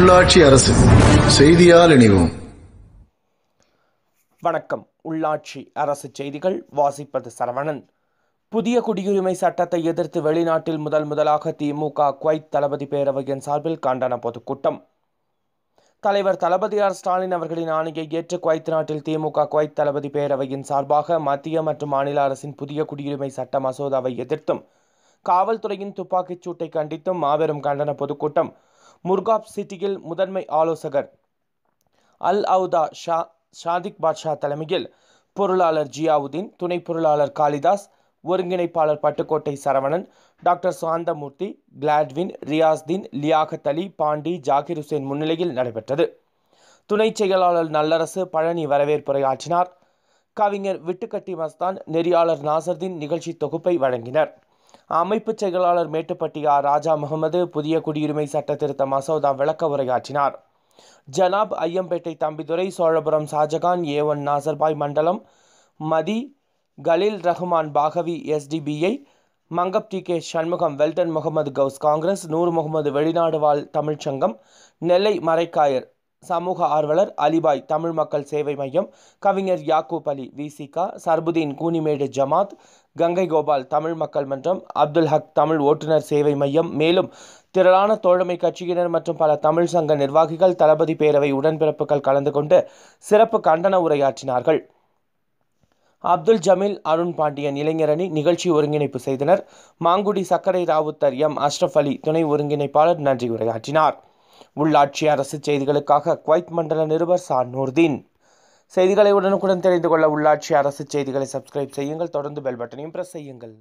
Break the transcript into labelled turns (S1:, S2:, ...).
S1: உள்ளாட்சி அரசு செய்தியால் இணைவோம் வணக்கம் உள்ளாட்சி அரசு செய்திகள் வாசிப்பது சரவணன் புதிய குடியுரிமை சட்டத்தை எதிர்த்து வெளிநாட்டில் முதல் முதலாக திமுக குவைத் தளபதி பேரவையின் சார்பில் கண்டன பொதுக்கூட்டம் தலைவர் தளபதி ஆர் ஸ்டாலின் அவர்களின் ஆணையை ஏற்று குவைத் நாட்டில் திமுக குவைத் தளபதி பேரவையின் சார்பாக மத்திய மற்றும் மாநில அரசின் புதிய குடியுரிமை சட்ட மசோதாவை எதிர்த்தும் காவல்துறையின் துப்பாக்கிச் சூட்டை கண்டித்தும் மாபெரும் கண்டன பொதுக்கூட்டம் முர்காப் சிட்டியில் முதன்மை ஆலோசகர் அல் அவுதா ஷா ஷாதிக் பாட்ஷா தலைமையில் பொருளாளர் ஜியாவுதீன் துணை பொருளாளர் காளிதாஸ் ஒருங்கிணைப்பாளர் பட்டுக்கோட்டை சரவணன் டாக்டர் சாந்தமூர்த்தி கிளாட்வின் ரியாஸ்தீன் லியாகத் அலி பாண்டி ஜாகிர் ஹுசேன் முன்னிலையில் நடைபெற்றது துணை செயலாளர் நல்லரசு பழனி வரவேற்புரை ஆற்றினார் கவிஞர் விட்டுக்கட்டி மஸ்தான் நெறியாளர் நாசர்தீன் நிகழ்ச்சி தொகுப்பை வழங்கினர் அமைப்பு செயலாளர் மேட்டுப்பட்டியார் ராஜா முகமது புதிய குடியுரிமை சட்ட திருத்த மசோதா விளக்க உரையாற்றினார் ஜனாப் ஐயம்பேட்டை தம்பிதுரை சோழபுரம் ஷாஜகான் ஏ ஒன் நாசர்பாய் மண்டலம் Mathi Khaleel Rahman Baqavi SDPI Mangaf T K Shanmugam Weldon Mohammed Ghouse Congress Noor Mohammed வெளிநாடு வாழ் தமிழ்ச்சங்கம் நெல்லை மறைக்காயர் சமூக ஆர்வலர் அலிபாய் தமிழ் மக்கள் சேவை மையம் கவிஞர் யாக்கூப் அலி விசிகா சர்புதீன் கூனிமேடு ஜமாத் கங்கை கோபால் தமிழ் மக்கள் மன்றம் அப்துல் ஹக் தமிழ் ஓட்டுநர் சேவை மையம் மேலும் திரளான தோழமை கட்சியினர் மற்றும் பல தமிழ் சங்க நிர்வாகிகள் தளபதி பேரவை உடன்பிறப்புகள் கலந்து கொண்டு சிறப்பு கண்டன உரையாற்றினார்கள் அப்துல் ஜமீல் அருண் பாண்டியன் இளைஞரணி நிகழ்ச்சி ஒருங்கிணைப்பு செய்தனர் மாங்குடி சக்கரை ராவுத்தர் எம் அஷ்ரஃப் அலி துணை ஒருங்கிணைப்பாளர் நன்றி உரையாற்றினார் உள்ளாட்சி அரசு செய்திகளுக்காக குவைத் மண்டல நிருபர் நூர்தீன் செய்திகளை உடனுக்குடன் தெரிந்து கொள்ள உள்ளாட்சி அரசு செய்திகளை சப்ஸ்கிரைப் செய்யுங்கள் தொடர்ந்து பெல் பட்டனையும் பிரஸ் செய்யுங்கள்